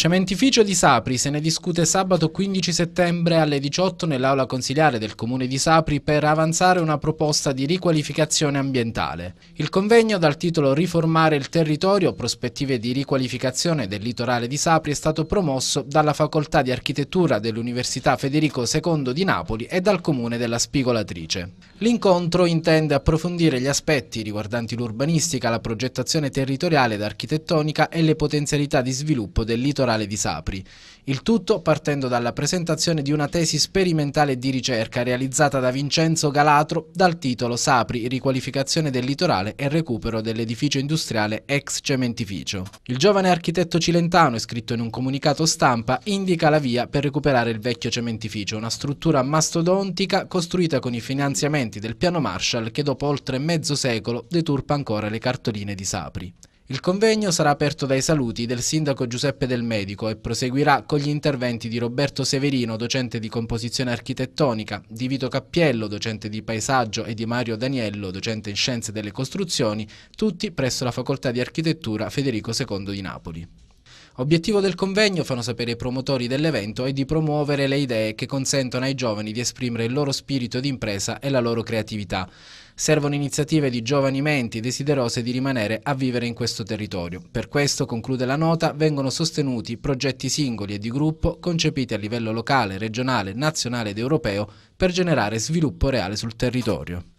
Cementificio di Sapri se ne discute sabato 15 settembre alle 18 nell'aula consiliare del comune di Sapri per avanzare una proposta di riqualificazione ambientale. Il convegno dal titolo Riformare il territorio, prospettive di riqualificazione del litorale di Sapri è stato promosso dalla Facoltà di Architettura dell'Università Federico II di Napoli e dal comune della Spigolatrice. L'incontro intende approfondire gli aspetti riguardanti l'urbanistica, la progettazione territoriale ed architettonica e le potenzialità di sviluppo del litorale dottorale di Sapri. Il tutto partendo dalla presentazione di una tesi sperimentale di ricerca realizzata da Vincenzo Galatro dal titolo Sapri, riqualificazione del litorale e recupero dell'edificio industriale ex cementificio. Il giovane architetto cilentano, scritto in un comunicato stampa, indica la via per recuperare il vecchio cementificio, una struttura mastodontica costruita con i finanziamenti del piano Marshall che dopo oltre mezzo secolo deturpa ancora le cartoline di Sapri. Il convegno sarà aperto dai saluti del sindaco Giuseppe Del Medico e proseguirà con gli interventi di Roberto Severino, docente di composizione architettonica, di Vito Cappiello, docente di paesaggio e di Mario Daniello, docente in scienze delle costruzioni, tutti presso la facoltà di architettura Federico II di Napoli. Obiettivo del convegno, fanno sapere i promotori dell'evento, è di promuovere le idee che consentono ai giovani di esprimere il loro spirito di impresa e la loro creatività. Servono iniziative di giovani menti desiderose di rimanere a vivere in questo territorio. Per questo, conclude la nota, vengono sostenuti progetti singoli e di gruppo concepiti a livello locale, regionale, nazionale ed europeo per generare sviluppo reale sul territorio.